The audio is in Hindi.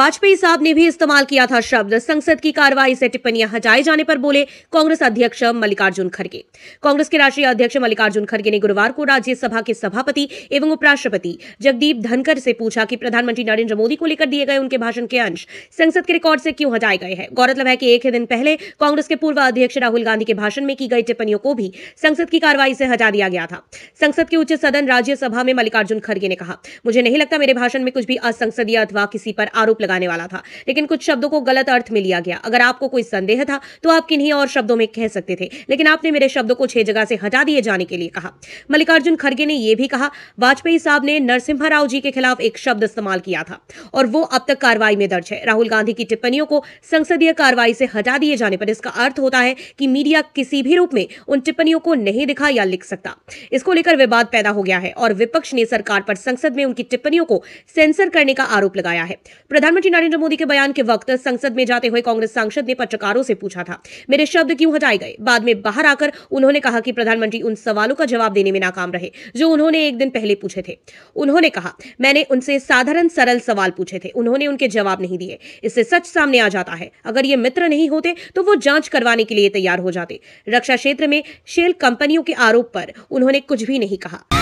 वाजपेयी साहब ने भी इस्तेमाल किया था शब्द संसद की कार्रवाई से टिप्पणियां हटाए जाने पर बोले कांग्रेस अध्यक्ष मल्लिकार्जुन खड़गे कांग्रेस के राष्ट्रीय अध्यक्ष मल्लिकार्जुन खड़गे ने गुरुवार को राज्यसभा के सभापति एवं उपराष्ट्रपति जगदीप धनकर से पूछा कि प्रधानमंत्री नरेंद्र मोदी को लेकर दिए गए उनके भाषण के अंश संसद के रिकॉर्ड से क्यों हटाए गए हैं गौरतलब है कि एक ही दिन पहले कांग्रेस के पूर्व अध्यक्ष राहुल गांधी के भाषण में की गई टिप्पणियों को भी संसद की कार्रवाई से हटा दिया गया था संसद के उच्च सदन राज्यसभा में मल्लिकार्जुन खड़गे ने कहा मुझे नहीं लगता मेरे भाषण में कुछ भी असंसदीय अथवा किसी पर आरोप लगा लगाने वाला था लेकिन कुछ शब्दों को गलत अर्थ में लिया गया अगर आपको कोई संदेह था तो आप किन्हीं और शब्दों में कह सकते थे लेकिन आपने मेरे शब्दों को छह जगह से हटा दिए जाने के लिए कहा मल्लिकार्जुन खड़गे ने यह भी कहा वाजपेयी साहब ने नरसिम्हा राव जी के खिलाफ एक शब्द इस्तेमाल किया था और वो अब तक कार्रवाई में दर्ज है राहुल गांधी की टिप्पणियों को संसदीय कार्रवाई से हटा दिए जाने पर इसका अर्थ होता है कि मीडिया किसी भी रूप में उन टिप्पणियों को नहीं दिखा या लिख सकता इसको लेकर विवाद पैदा हो गया है और विपक्ष ने सरकार पर संसद में उनकी टिप्पणियों को सेंसर करने का आरोप लगाया है प्रधानमंत्री प्रधानमंत्री नरेंद्र मोदी के बयान के वक्त संसद में जाते हुए कांग्रेस सांसद ने पत्रकारों से पूछा था मेरे शब्द क्यों हटाए गए बाद में बाहर आकर उन्होंने कहा कि प्रधानमंत्री उन सवालों का जवाब देने में नाकाम रहे जो उन्होंने एक दिन पहले पूछे थे उन्होंने कहा मैंने उनसे साधारण सरल सवाल पूछे थे उन्होंने उनके जवाब नहीं दिए इससे सच सामने आ जाता है अगर ये मित्र नहीं होते तो वो जांच करवाने के लिए तैयार हो जाते रक्षा क्षेत्र में शेल कंपनियों के आरोप पर उन्होंने कुछ भी नहीं कहा